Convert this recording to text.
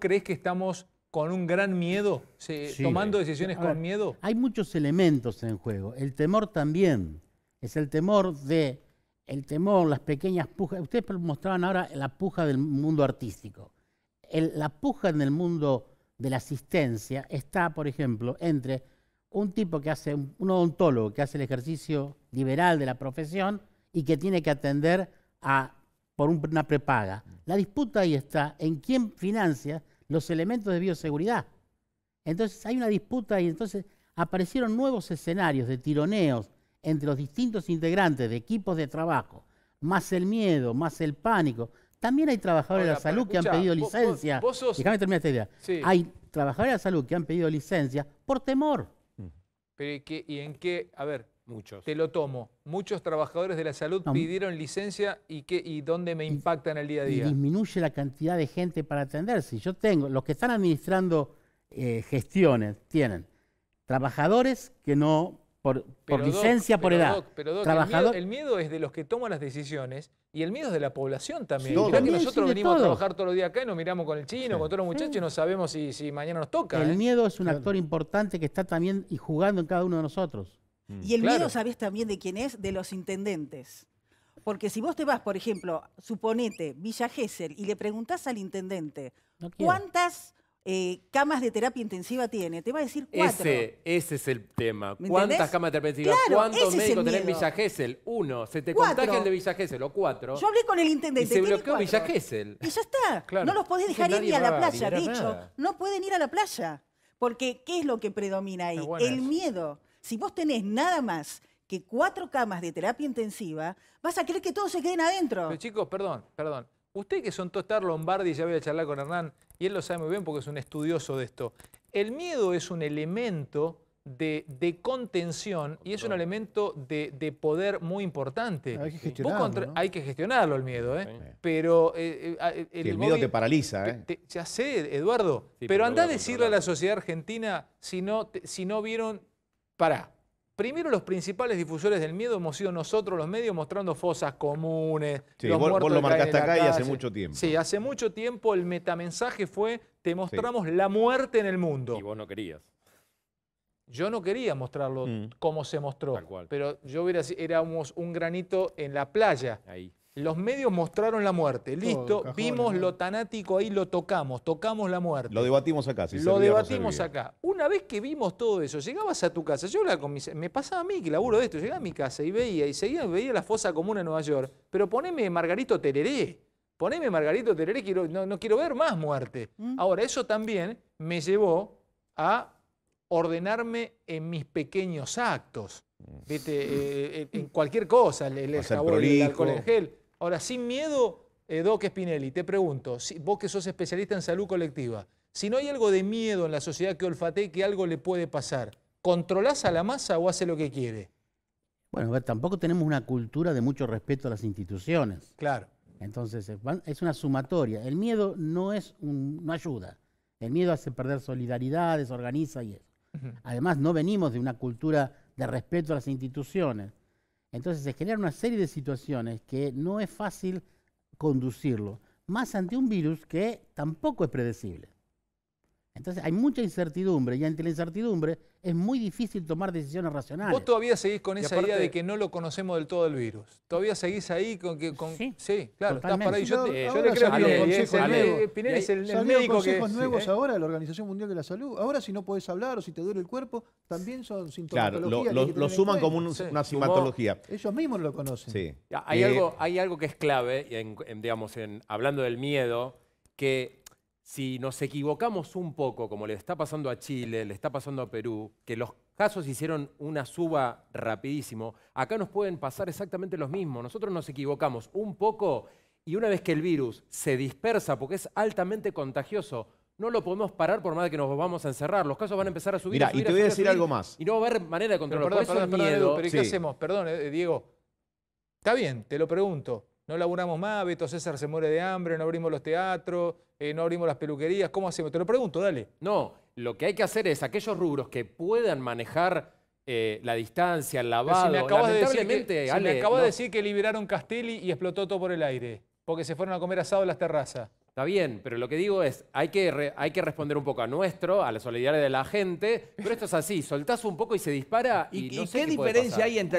¿Crees que estamos con un gran miedo, tomando decisiones con miedo? Hay muchos elementos en juego. El temor también. Es el temor de. El temor, las pequeñas pujas. Ustedes mostraban ahora la puja del mundo artístico. la puja en el mundo de la asistencia está, por ejemplo, entre un tipo que hace, un odontólogo que hace el ejercicio liberal de la profesión y que tiene que atender a, por una prepaga. La disputa ahí está en quién financia los elementos de bioseguridad. Entonces hay una disputa y entonces aparecieron nuevos escenarios de tironeos entre los distintos integrantes de equipos de trabajo, más el miedo, más el pánico. También hay trabajadores de la salud que han pedido licencia. Déjame terminar esta idea. Hay trabajadores de la salud que han pedido licencia por temor. ¿y en qué? A ver, Muchos. Te lo tomo. Muchos trabajadores de la salud pidieron licencia y, qué, y dónde me impactan el día a día. disminuye la cantidad de gente para atender. Si yo tengo, los que están administrando eh, gestiones tienen trabajadores que no, por, licencia, por edad. pero el, miedo, es de los que toman las decisiones y el miedo es de la población también. que nosotros venimos a trabajar todos los días acá y nos miramos con el chino, con todos los muchachos y no sabemos si, mañana nos toca. El ¿eh? miedo es un actor importante que está también y jugando en cada uno de nosotros. Mm, y el miedo, ¿sabés también de quién es? De los intendentes. Porque si vos te vas, por ejemplo, suponete, Villa Gesell, y le preguntás al intendente, ¿cuántas eh, camas de terapia intensiva tiene? Te va a decir cuatro. Ese, ese es el tema. ¿Cuántas camas de terapia intensiva? ¿Cuántos médicos tenés en Villa Gesell? Uno. Se te cuatro. de Villa Gesell, o cuatro. Yo hablé con el intendente. Y se bloqueó Villa Gesell. Y ya está. No los podés dejar ir ni a la playa. De hecho, no pueden ir a la playa. Porque, ¿qué es lo que predomina ahí? El miedo. Si vos tenés nada más que cuatro camas de terapia intensiva, vas a querer que todos se queden adentro. Pero chicos, perdón, perdón. Usted que son Tostar Lombardi, ya voy a charlar con Hernán, y él lo sabe muy bien porque es un estudioso de esto. El miedo es un elemento de, contención y es un elemento de, poder muy importante. Hay que gestionarlo. Hay que gestionarlo el miedo, ¿eh? Pero. Eh, eh, el, miedo te paraliza, ¿eh? ya sé, Eduardo. pero, anda a decirle a la sociedad argentina si no, si no vieron Pará. Primero los principales difusores del miedo hemos sido nosotros los medios mostrando fosas comunes. Sí, vos, lo marcaste acá y hace mucho tiempo. Sí, hace mucho tiempo el metamensaje fue te mostramos la muerte en el mundo. Y vos no querías. Yo no quería mostrarlo mm. como se mostró. cual. Pero yo hubiera, éramos un granito en la playa. Ahí. Los medios mostraron la muerte. Listo, vimos lo tanático ahí, lo tocamos, tocamos la muerte. Lo debatimos acá, si Lo debatimos acá. Una vez que vimos todo eso, llegabas a tu casa, yo la me pasaba a mí que laburo de esto, llegaba a mi casa y veía, y seguía, veía la fosa común en Nueva York, pero poneme Margarito Tereré, poneme Margarito Tereré, quiero, no, quiero ver más muerte. Mm. Ahora, eso también me llevó a ordenarme en mis pequeños actos. Mm. Eh, eh, en cualquier cosa, el, el jabón, el Ahora, sin miedo, eh, Doc Spinelli, te pregunto, vos que sos especialista en salud colectiva, si no hay algo de miedo en la sociedad que olfatee que algo le puede pasar, ¿controlás a la masa o hace lo que quiere? Bueno, ver, tampoco tenemos una cultura de mucho respeto a las instituciones. Claro. Entonces, es una sumatoria. El miedo no es un, ayuda. El miedo hace perder solidaridad, desorganiza y eso. Además, no venimos de una cultura de respeto a las instituciones. Entonces se genera una serie de situaciones que no es fácil conducirlo, más ante un virus que tampoco es predecible. Entonces hay mucha incertidumbre y ante la incertidumbre es muy difícil tomar decisiones racionales. Vos todavía seguís con esa idea de que no lo conocemos del todo el virus. Todavía seguís ahí con que... Con, sí, claro, estás para ahí. Yo, le creo que es el, el médico que, nuevos consejos nuevos ahora de la Organización Mundial de la Salud. Ahora si no podés hablar o si te duele el cuerpo, también son sintomatologías. Claro, lo, suman como una sintomatología. Ellos mismos lo conocen. Sí. Hay, algo, eh, hay algo que es clave, digamos, en, hablando del miedo, que si nos equivocamos un poco, como le está pasando a Chile, le está pasando a Perú, que los casos hicieron una suba rapidísimo, acá nos pueden pasar exactamente los mismos. Nosotros nos equivocamos un poco y una vez que el virus se dispersa, porque es altamente contagioso, no lo podemos parar por más de que nos vamos a encerrar. Los casos van a empezar a subir. Mira, y te voy a, decir algo más. Y no va a haber manera de controlarlo. perdón, qué hacemos? Perdón, eh, Diego. Está bien, te lo pregunto no laburamos más, Beto César se muere de hambre, no abrimos los teatros, eh, no abrimos las peluquerías, ¿cómo hacemos? Te lo pregunto, dale. No, lo que hay que hacer es aquellos rubros que puedan manejar eh, la distancia, el lavado. Si me de decir que, me de decir que liberaron Castelli y explotó todo por el aire, porque se fueron a comer asado en las terrazas. Está bien, pero lo que digo es, hay que, hay que responder un poco a nuestro, a la solidaridad de la gente, pero esto es así, soltás un poco y se dispara y, qué diferencia hay entre...